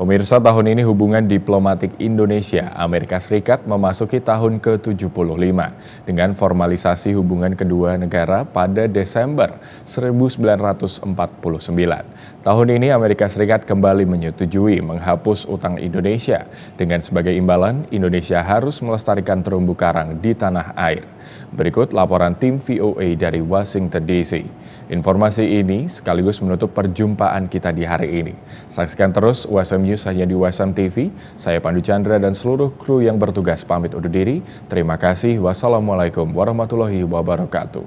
Pemirsa tahun ini hubungan diplomatik Indonesia Amerika Serikat memasuki tahun ke-75 dengan formalisasi hubungan kedua negara pada Desember 1949. Tahun ini Amerika Serikat kembali menyetujui menghapus utang Indonesia dengan sebagai imbalan Indonesia harus melestarikan terumbu karang di tanah air. Berikut laporan tim VOA dari Washington DC. Informasi ini sekaligus menutup perjumpaan kita di hari ini. Saksikan terus WSM News hanya di WSM TV. Saya Pandu Chandra dan seluruh kru yang bertugas pamit undur diri. Terima kasih. Wassalamualaikum warahmatullahi wabarakatuh.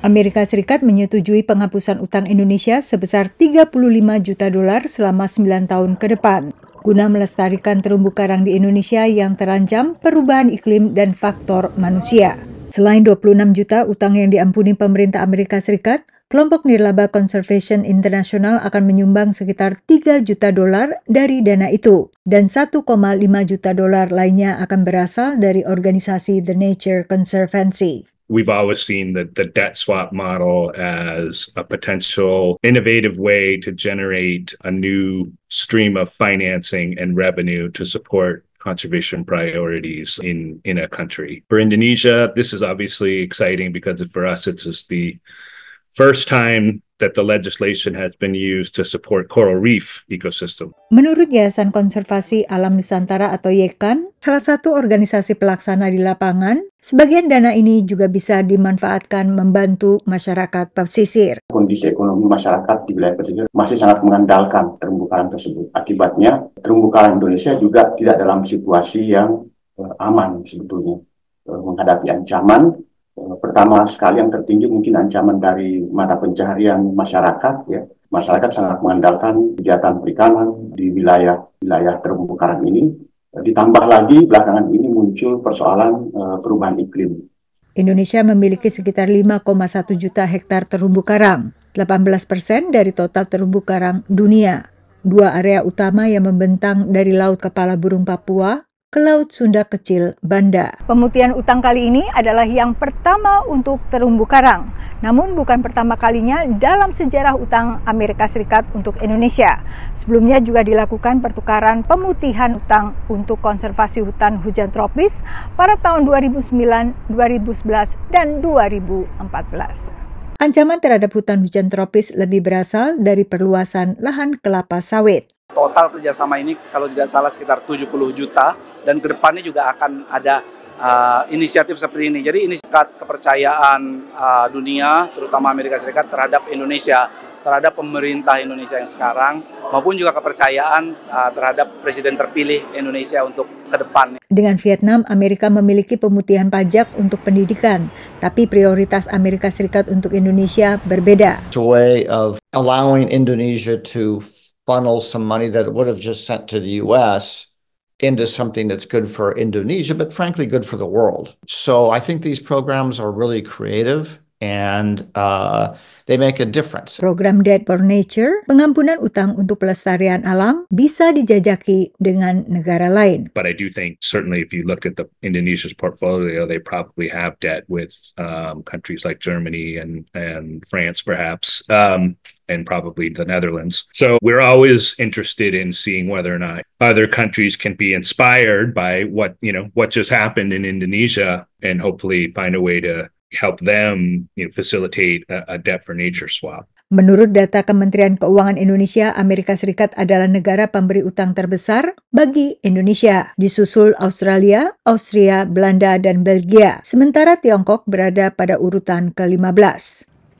Amerika Serikat menyetujui penghapusan utang Indonesia sebesar 35 juta dolar selama 9 tahun ke depan guna melestarikan terumbu karang di Indonesia yang terancam perubahan iklim dan faktor manusia. Selain 26 juta utang yang diampuni pemerintah Amerika Serikat, kelompok nirlaba Conservation International akan menyumbang sekitar 3 juta dolar dari dana itu, dan 1,5 juta dolar lainnya akan berasal dari organisasi The Nature Conservancy. we've always seen the, the debt swap model as a potential innovative way to generate a new stream of financing and revenue to support conservation priorities in in a country. For Indonesia, this is obviously exciting because for us it's just the first time that the legislation has been used to support coral reef ecosystem. Menurut Yayasan Konservasi Alam Nusantara atau YEKAN, salah satu organisasi pelaksana di lapangan, sebagian dana ini juga bisa dimanfaatkan membantu masyarakat pesisir. Kondisi ekonomi masyarakat di wilayah pesisir masih sangat mengandalkan terumbu karang tersebut. Akibatnya, terumbu karang Indonesia juga tidak dalam situasi yang eh, aman sebetulnya eh, menghadapi ancaman Eh, pertama sekali yang tertinggi mungkin ancaman dari mata pencaharian masyarakat ya masyarakat sangat mengandalkan kegiatan perikanan di wilayah wilayah terumbu karang ini eh, ditambah lagi belakangan ini muncul persoalan uh, perubahan iklim Indonesia memiliki sekitar 5,1 juta hektar terumbu karang, 18 persen dari total terumbu karang dunia. Dua area utama yang membentang dari Laut Kepala Burung Papua ke Laut Sunda Kecil, Banda. Pemutihan utang kali ini adalah yang pertama untuk terumbu karang, namun bukan pertama kalinya dalam sejarah utang Amerika Serikat untuk Indonesia. Sebelumnya juga dilakukan pertukaran pemutihan utang untuk konservasi hutan hujan tropis pada tahun 2009, 2011, dan 2014. Ancaman terhadap hutan hujan tropis lebih berasal dari perluasan lahan kelapa sawit. Total kerjasama ini kalau tidak salah sekitar 70 juta dan kedepannya juga akan ada uh, inisiatif seperti ini. Jadi ini tingkat kepercayaan uh, dunia, terutama Amerika Serikat terhadap Indonesia, terhadap pemerintah Indonesia yang sekarang, maupun juga kepercayaan uh, terhadap presiden terpilih Indonesia untuk ke depan. Dengan Vietnam, Amerika memiliki pemutihan pajak untuk pendidikan, tapi prioritas Amerika Serikat untuk Indonesia berbeda. It's a way of allowing Indonesia to funnel some money that would have just sent to the U.S. into something that's good for Indonesia, but frankly, good for the world. So I think these programs are really creative and uh, they make a difference. Program Debt for Nature, pengampunan utang untuk pelestarian alam bisa dijajaki dengan negara lain. But I do think certainly if you look at the Indonesia's portfolio, they probably have debt with um, countries like Germany and and France, perhaps. Um, and probably the Netherlands. So we're always interested in seeing whether or not other countries can be inspired by what, you know, what just happened in Indonesia and hopefully find a way to help them you know, facilitate a, a debt for nature swap. Menurut data Kementerian Keuangan Indonesia, Amerika Serikat adalah negara pemberi utang terbesar bagi Indonesia, disusul Australia, Austria, Belanda, dan Belgia. Sementara Tiongkok berada pada urutan ke-15.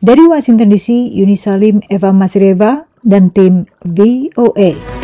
Dari Washington DC, Yuni Salim, Eva Masireva, dan tim VOA.